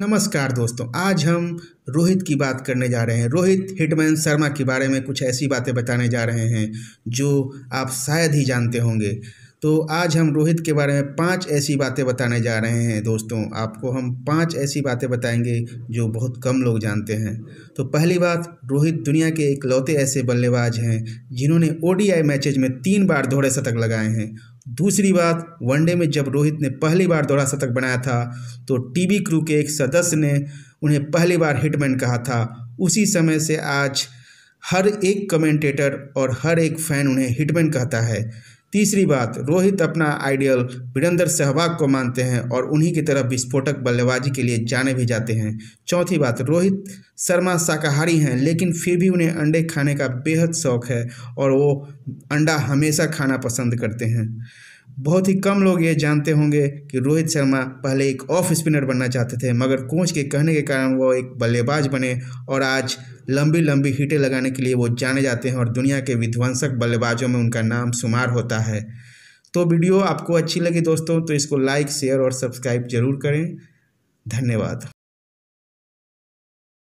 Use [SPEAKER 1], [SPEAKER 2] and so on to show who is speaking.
[SPEAKER 1] नमस्कार दोस्तों आज हम रोहित की बात करने जा रहे हैं रोहित हिटमैन शर्मा के बारे में कुछ ऐसी बातें बताने जा रहे हैं जो आप शायद ही जानते होंगे तो आज हम रोहित के बारे में पांच ऐसी बातें बताने जा रहे हैं दोस्तों आपको हम पांच ऐसी बातें बताएंगे जो बहुत कम लोग जानते हैं तो पहली बात रोहित दुनिया के इकलौते ऐसे बल्लेबाज हैं जिन्होंने आई मैचेज में तीन बार दोहरे शतक लगाए हैं दूसरी बात वनडे में जब रोहित ने पहली बार दोहरा शतक बनाया था तो वी क्रू के एक सदस्य ने उन्हें पहली बार हिटमैन कहा था उसी समय से आज हर एक कमेंटेटर और हर एक फ़ैन उन्हें हिटमैन कहता है तीसरी बात रोहित अपना आइडियल वीरेंद्र सहवाग को मानते हैं और उन्हीं की तरफ विस्फोटक बल्लेबाजी के लिए जाने भी जाते हैं चौथी बात रोहित शर्मा शाकाहारी हैं लेकिन फिर भी उन्हें अंडे खाने का बेहद शौक है और वो अंडा हमेशा खाना पसंद करते हैं बहुत ही कम लोग ये जानते होंगे कि रोहित शर्मा पहले एक ऑफ स्पिनर बनना चाहते थे मगर कोच के कहने के कारण वो एक बल्लेबाज बने और आज लंबी लंबी हिटें लगाने के लिए वो जाने जाते हैं और दुनिया के विध्वंसक बल्लेबाजों में उनका नाम शुमार होता है तो वीडियो आपको अच्छी लगी दोस्तों तो इसको लाइक शेयर और सब्सक्राइब जरूर करें धन्यवाद